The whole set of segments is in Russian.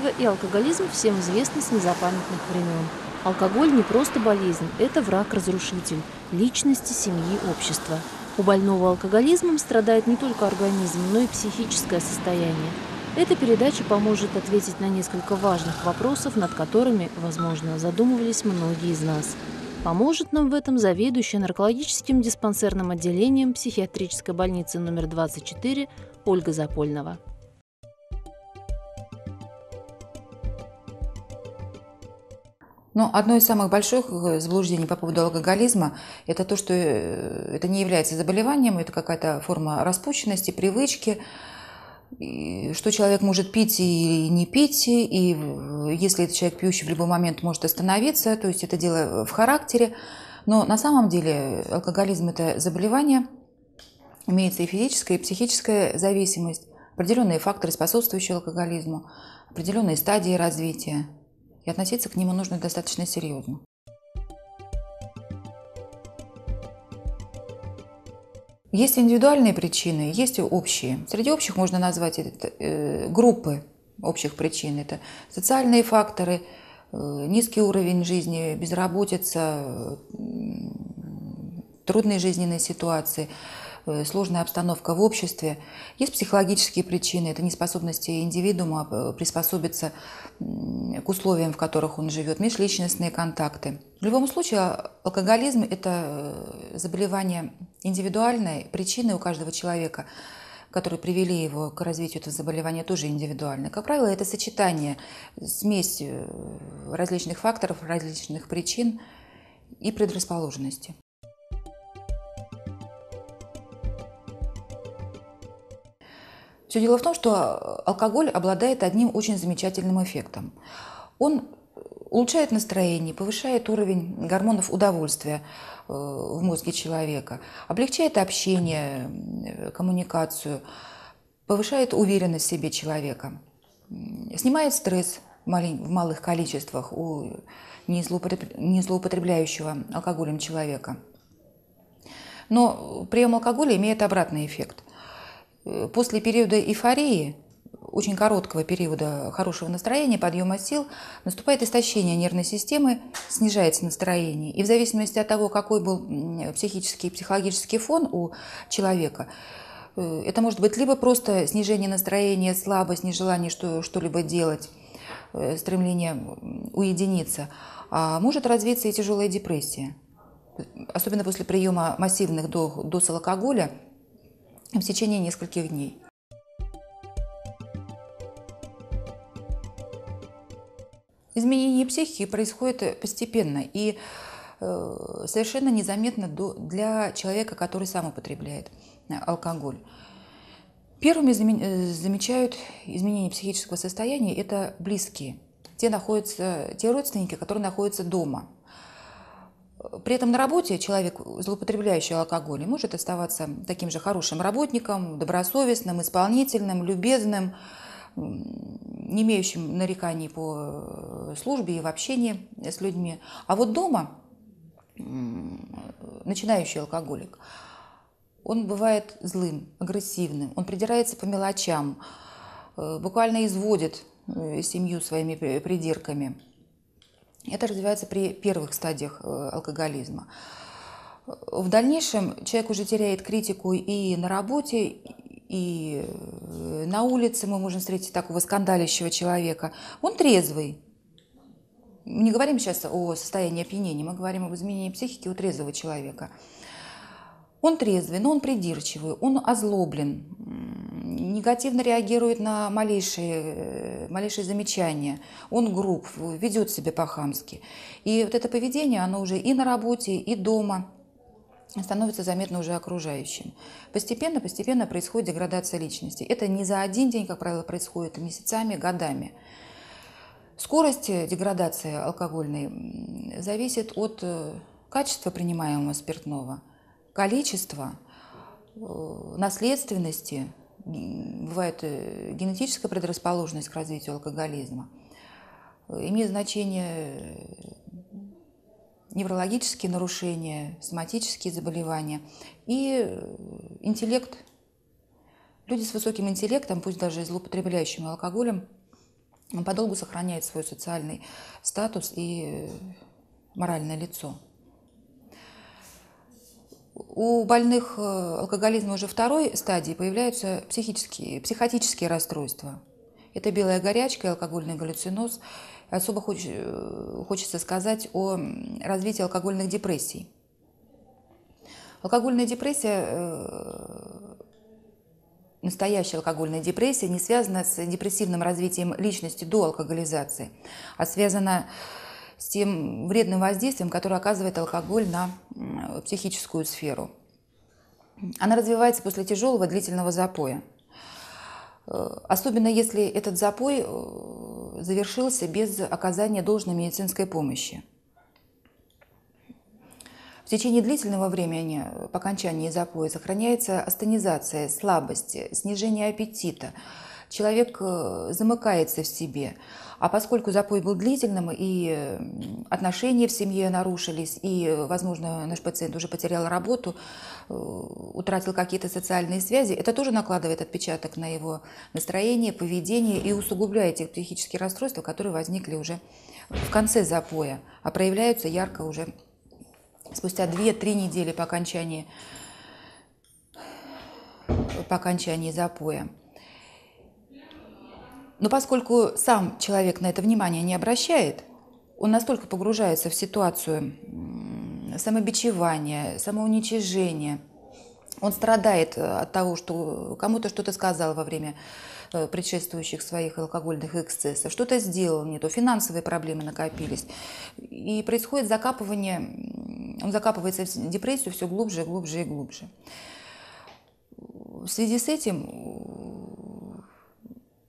пьянство и алкоголизм всем известны с незапамятных времен. Алкоголь не просто болезнь, это враг-разрушитель личности, семьи, общества. У больного алкоголизмом страдает не только организм, но и психическое состояние. Эта передача поможет ответить на несколько важных вопросов, над которыми, возможно, задумывались многие из нас. Поможет нам в этом заведующая наркологическим диспансерным отделением психиатрической больницы номер 24 Ольга Запольного. Ну, одно из самых больших э, заблуждений по поводу алкоголизма – это то, что э, это не является заболеванием, это какая-то форма распущенности, привычки, что человек может пить и не пить, и если этот человек пьющий в любой момент может остановиться, то есть это дело в характере. Но на самом деле алкоголизм – это заболевание, имеется и физическая, и психическая зависимость, определенные факторы, способствующие алкоголизму, определенные стадии развития – и относиться к нему нужно достаточно серьезно. Есть индивидуальные причины, есть общие. Среди общих можно назвать это, э, группы общих причин. Это социальные факторы, э, низкий уровень жизни, безработица, э, трудные жизненные ситуации – Э, сложная обстановка в обществе, есть психологические причины, это неспособность индивидуума э, приспособиться к условиям, в которых он живет, межличностные контакты. В любом случае, а, алкоголизм – это э, заболевание индивидуальное, причины у каждого человека которые привели его к развитию этого заболевания, тоже индивидуальны. Как правило, это сочетание, смесь различных факторов, различных причин и предрасположенности. Все дело в том, что э, алкоголь обладает одним очень замечательным эффектом. Он э, улучшает настроение, повышает уровень гормонов удовольствия э, в мозге человека, облегчает общение, коммуникацию, повышает уверенность в себе человека, снимает стресс в малых количествах у незлоупотребляющего алкоголем человека. Но прием алкоголя имеет обратный эффект – После периода эйфории, очень короткого периода хорошего настроения, подъема сил, наступает истощение нервной системы, снижается настроение. И в зависимости от того, какой был психический и психологический фон у человека, э, это может быть либо просто снижение настроения, слабость, нежелание что- что-либо делать, э, стремление уединиться, а может развиться и тяжелая депрессия. Особенно после приема массивных доз алкоголя – в течение нескольких дней. Изменение психики происходит э, постепенно и э, совершенно незаметно для человека, который сам употребляет э, алкоголь. Первыми замечают изменение психического состояния это близкие, те, находятся, те родственники, которые находятся дома – при этом на работе человек, злоупотребляющий алкоголем, может оставаться таким же хорошим работником, добросовестным, исполнительным, любезным, не имеющим нареканий по э, службе и в общении с людьми. А вот дома начинающий алкоголик, он бывает злым, агрессивным, он придирается по мелочам, э, буквально изводит э, семью своими придирками – это развивается при первых стадиях э, алкоголизма. В дальнейшем человек уже теряет критику и на работе, и э, на улице мы можем встретить такого скандалящего человека. Он трезвый. Не говорим сейчас о состоянии опьянения, мы говорим об изменении психики у трезвого человека. Он трезвый, но он придирчивый, он озлоблен, негативно реагирует на малейшие, э, малейшие замечания, он груб, ведет себя по-хамски. И вот это поведение, оно уже и на работе, и дома становится заметно уже окружающим. Постепенно, постепенно происходит деградация личности. Это не за один день, как правило, происходит, а месяцами, годами. Скорость э, деградации алкогольной зависит от э, качества принимаемого спиртного, количества, наследственности, бывает э, генетическая предрасположенность к развитию алкоголизма, имеет значение э, неврологические нарушения, соматические заболевания и э, интеллект. Люди с высоким интеллектом, пусть даже и злоупотребляющими алкоголем, подолгу сохраняют свой социальный статус и моральное лицо у больных э, алкоголизма уже второй стадии появляются психические, психотические расстройства. Это белая горячка и алкогольный галлюциноз. Особо хоч, э, хочется сказать о развитии алкогольных депрессий. Алкогольная депрессия, э, настоящая алкогольная депрессия, не связана с депрессивным развитием личности до алкоголизации, а связана с с тем вредным воздействием, которое оказывает алкоголь на психическую сферу. Она развивается после тяжелого длительного запоя. Э, особенно если этот запой э, завершился без оказания должной медицинской помощи. В течение длительного времени э, по окончании запоя сохраняется астенизация, слабость, снижение аппетита – человек э, замыкается в себе. А поскольку запой был длительным, и отношения в семье нарушились, и, э, возможно, наш пациент уже потерял работу, э, утратил какие-то социальные связи, это тоже накладывает отпечаток на его настроение, поведение и усугубляет те психические расстройства, которые возникли уже в конце запоя, а проявляются ярко уже спустя 2-3 недели по окончании, по окончании запоя. Но поскольку сам человек на это внимание не обращает, он настолько погружается в ситуацию самобичевания, самоуничижения, он страдает э, от того, что кому-то что-то сказал во время э, предшествующих своих алкогольных эксцессов, что-то сделал не то, финансовые проблемы накопились. И происходит закапывание, он закапывается в депрессию все глубже, глубже и глубже. Э, в связи с этим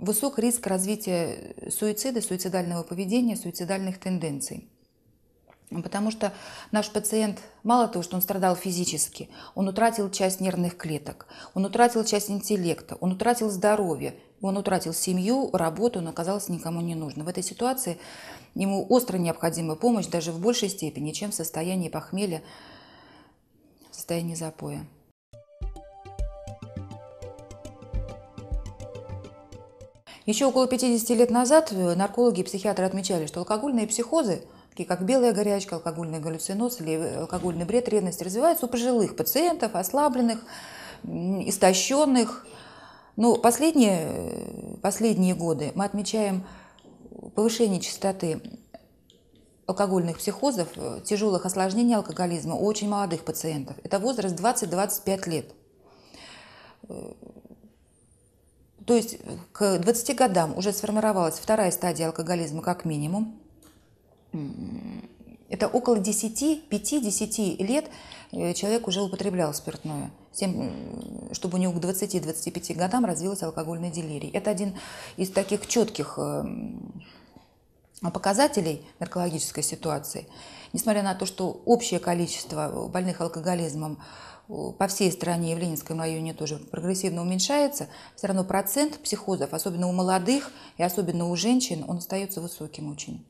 высок риск развития э, суицида, суицидального поведения, суицидальных тенденций. Потому что наш пациент, мало того, что он страдал физически, он утратил часть нервных клеток, он утратил часть интеллекта, он утратил здоровье, он утратил семью, работу, он оказался никому не нужен. В этой ситуации ему остро необходима помощь даже в большей степени, чем в состоянии похмелья, в состоянии запоя. Еще около 50 лет назад э, наркологи и психиатры отмечали, что алкогольные психозы, такие как белая горячка, алкогольный галлюциноз или э, алкогольный бред, ревность, развиваются у пожилых пациентов, ослабленных, истощенных. Но последние, э, последние годы мы отмечаем повышение частоты алкогольных психозов, тяжелых осложнений алкоголизма у очень молодых пациентов. Это возраст 20-25 лет. То есть э, к 20 годам уже сформировалась вторая стадия алкоголизма как минимум. Это около 10, 5-10 лет э, человек уже употреблял спиртное, тем, чтобы у него к 20-25 годам развилась алкогольная делирия. Это один из таких четких эм, показателей наркологической ситуации – несмотря на то, что общее количество больных алкоголизмом э, по всей стране и в Ленинском районе тоже прогрессивно уменьшается, все равно процент психозов, особенно у молодых и особенно у женщин, он остается высоким очень.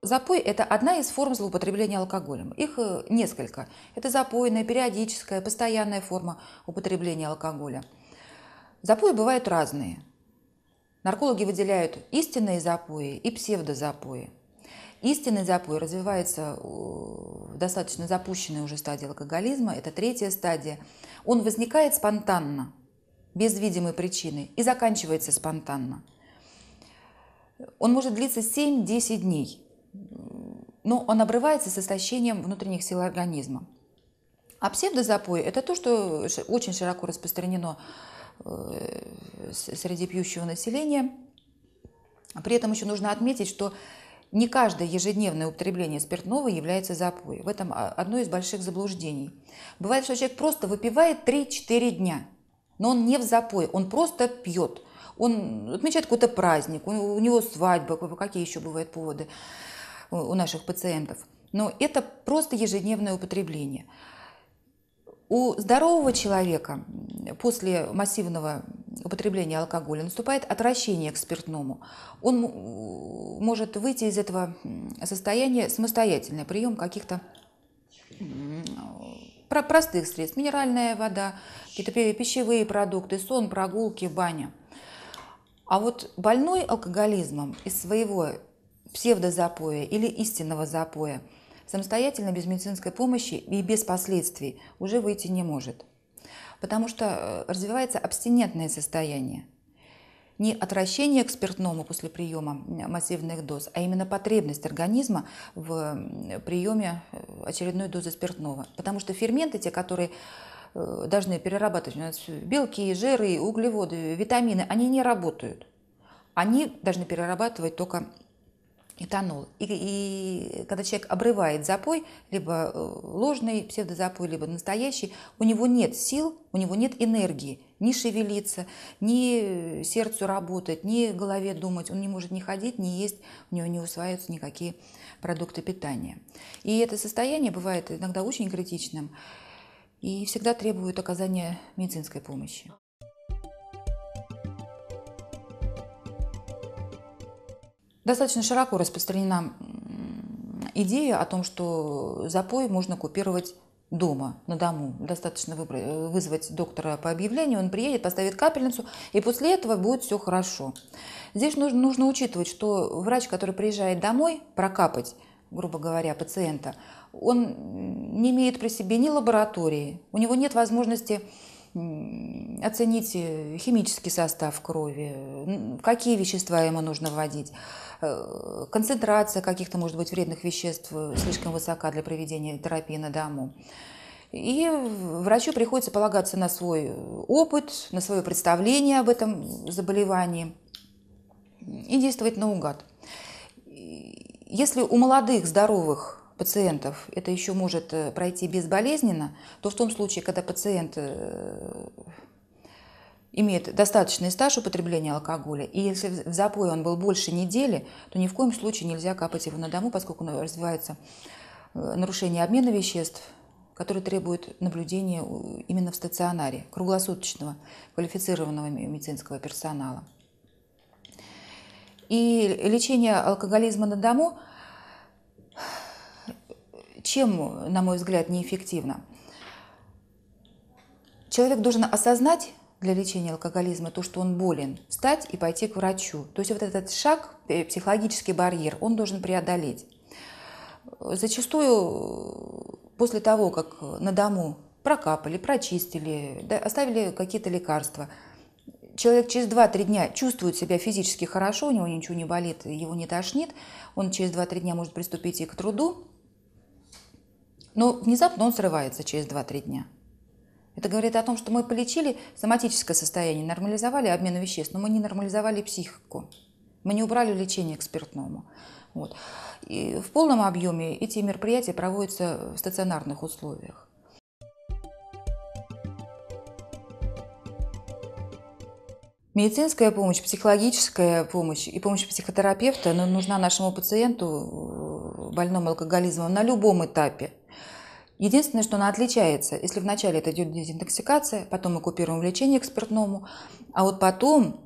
Запой – это одна из форм злоупотребления алкоголем. Их э, несколько. Это запойная, периодическая, постоянная форма употребления алкоголя. Запои бывают разные – Наркологи выделяют истинные запои и псевдозапои. Истинный запой развивается э, в достаточно запущенной уже стадии алкоголизма, это третья стадия. Он возникает спонтанно, без видимой причины, и заканчивается спонтанно. Он может длиться 7-10 дней, но он обрывается с истощением внутренних сил организма. А псевдозапой – это то, что очень широко распространено Э, среди пьющего населения. При этом еще нужно отметить, что не каждое ежедневное употребление спиртного является запоем. В этом а, одно из больших заблуждений. Бывает, что человек просто выпивает 3-4 дня, но он не в запое, он просто пьет. Он отмечает какой-то праздник, у него свадьба, какие еще бывают поводы у наших пациентов. Но это просто ежедневное употребление. У здорового человека после массивного употребления алкоголя наступает отвращение к спиртному. Он может выйти из этого состояния самостоятельно, прием каких-то простых средств. Минеральная вода, какие-то пищевые продукты, сон, прогулки, баня. А вот больной алкоголизмом из своего псевдозапоя или истинного запоя – самостоятельно без медицинской помощи и без последствий уже выйти не может. Потому что э, развивается абстинентное состояние. Не отвращение к спиртному после приема массивных доз, а именно потребность организма в приеме э, очередной дозы спиртного. Потому что ферменты, те, которые э, должны перерабатывать у нас белки, жиры, углеводы, витамины, они не работают. Они должны перерабатывать только этанол И, и когда человек обрывает запой, либо э, ложный псевдозапой, либо настоящий, у него нет сил, у него нет энергии ни шевелиться, ни э, сердцу работать, ни голове думать. Он не может ни ходить, ни есть, у него не усваиваются никакие продукты питания. И это состояние бывает иногда очень критичным и всегда требует оказания медицинской помощи. Достаточно широко распространена идея о том, что запой можно купировать дома, на дому. Достаточно вызвать доктора по объявлению, он приедет, поставит капельницу, и после этого будет все хорошо. Здесь нужно, нужно учитывать, что врач, который приезжает домой прокапать, грубо говоря, пациента, он не имеет при себе ни лаборатории, у него нет возможности оценить э, химический состав крови, какие вещества ему нужно вводить. Э, концентрация каких-то, может быть, вредных веществ э, слишком высока для проведения терапии на дому. И врачу приходится полагаться на свой опыт, на свое представление об этом заболевании и действовать наугад. Если у молодых, здоровых пациентов это еще может э, пройти безболезненно, то в том случае, когда пациент э, имеет достаточный стаж употребления алкоголя, и если в запое он был больше недели, то ни в коем случае нельзя капать его на дому, поскольку развивается э, нарушение обмена веществ, которое требует наблюдения именно в стационаре круглосуточного квалифицированного медицинского персонала. И лечение алкоголизма на дому – чем, на мой взгляд, неэффективно? Человек должен осознать для лечения алкоголизма то, что он болен, встать и пойти к врачу. То есть вот этот шаг, э, психологический барьер, он должен преодолеть. Зачастую после того, как на дому прокапали, прочистили, оставили какие-то лекарства, человек через 2-3 дня чувствует себя физически хорошо, у него ничего не болит, его не тошнит, он через 2-3 дня может приступить и к труду, но ну, внезапно он срывается через 2-3 дня. Это говорит о том, что мы полечили соматическое состояние, нормализовали обмен веществ, но мы не нормализовали психику. Мы не убрали лечение к Вот. И в полном объеме эти мероприятия проводятся в стационарных условиях. Медицинская помощь, психологическая помощь и помощь психотерапевта ну, нужна нашему пациенту, э, больному алкоголизмом, на любом этапе. Единственное, что она отличается, если вначале это идет дезинтоксикация, потом мы купируем лечение к спиртному, а вот потом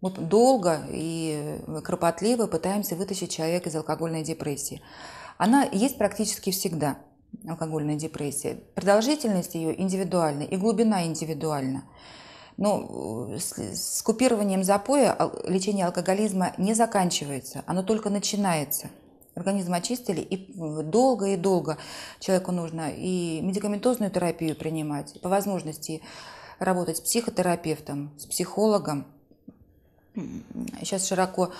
вот долго и э, кропотливо пытаемся вытащить человека из алкогольной депрессии. Она есть практически всегда, алкогольная депрессия. Продолжительность ее индивидуальна и глубина индивидуальна. Но э, с, с купированием запоя лечение алкоголизма не заканчивается, оно только начинается – организм очистили, и э, долго и долго человеку нужно и медикаментозную терапию принимать, по возможности работать с психотерапевтом, с психологом. Сейчас широко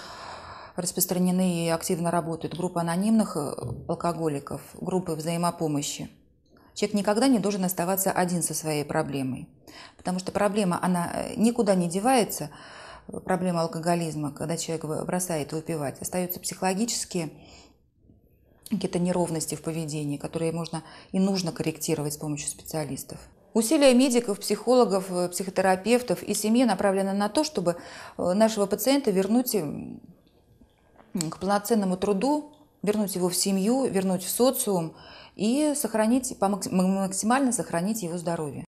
распространены и активно работают группы анонимных э, алкоголиков, группы взаимопомощи. Человек никогда не должен оставаться один со своей проблемой, потому что проблема, она э, никуда не девается, проблема алкоголизма, когда человек бросает выпивать, остаются психологические какие-то неровности в поведении, которые можно и нужно корректировать с помощью специалистов. Усилия медиков, психологов, э, психотерапевтов и семьи направлены на то, чтобы э, нашего пациента вернуть эм, к полноценному труду, вернуть его в семью, вернуть в социум и сохранить, максимально сохранить его здоровье.